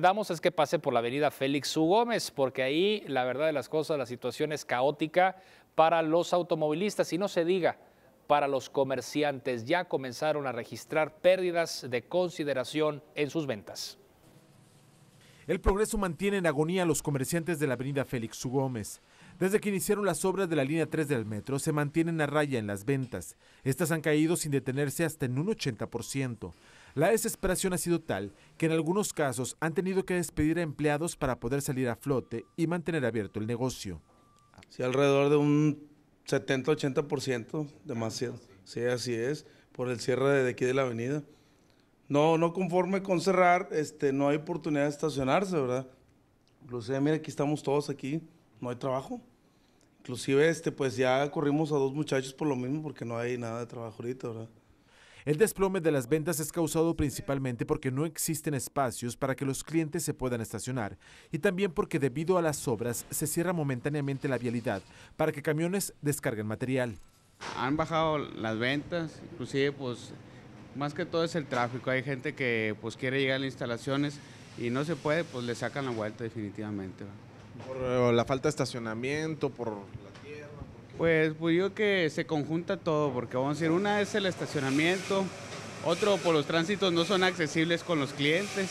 Damos es que pase por la avenida Félix U. Gómez, porque ahí la verdad de las cosas, la situación es caótica para los automovilistas y no se diga para los comerciantes. Ya comenzaron a registrar pérdidas de consideración en sus ventas. El progreso mantiene en agonía a los comerciantes de la avenida Félix U. Gómez. Desde que iniciaron las obras de la línea 3 del metro, se mantienen a raya en las ventas. Estas han caído sin detenerse hasta en un 80%. La desesperación ha sido tal que en algunos casos han tenido que despedir a empleados para poder salir a flote y mantener abierto el negocio. Sí, alrededor de un 70-80%, demasiado. Sí, así es, por el cierre de aquí de la avenida. No, no conforme con cerrar, este, no hay oportunidad de estacionarse, ¿verdad? Inclusive, mira, aquí estamos todos aquí, no hay trabajo. Inclusive, este, pues ya corrimos a dos muchachos por lo mismo, porque no hay nada de trabajo ahorita, ¿verdad? El desplome de las ventas es causado principalmente porque no existen espacios para que los clientes se puedan estacionar y también porque debido a las obras se cierra momentáneamente la vialidad para que camiones descarguen material. Han bajado las ventas, inclusive pues más que todo es el tráfico. Hay gente que pues quiere llegar a las instalaciones y no se puede, pues le sacan la vuelta definitivamente. Por eh, la falta de estacionamiento, por pues, pues yo que se conjunta todo, porque vamos a decir, una es el estacionamiento, otro por pues, los tránsitos no son accesibles con los clientes,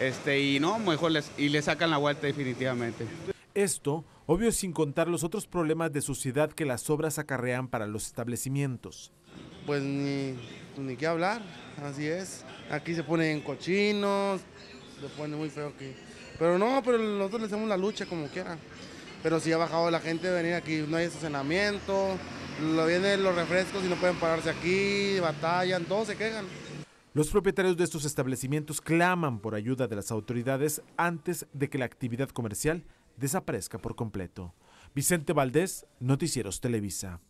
este, y no, mejor les, y le sacan la vuelta definitivamente. Esto, obvio sin contar los otros problemas de suciedad que las obras acarrean para los establecimientos. Pues ni, pues, ni qué hablar, así es. Aquí se ponen cochinos, se pone muy feo aquí. Pero no, pero nosotros le hacemos la lucha como quiera pero si ha bajado la gente de venir aquí, no hay estacionamiento, lo vienen los refrescos y no pueden pararse aquí, batallan, todos se quejan. Los propietarios de estos establecimientos claman por ayuda de las autoridades antes de que la actividad comercial desaparezca por completo. Vicente Valdés, Noticieros Televisa.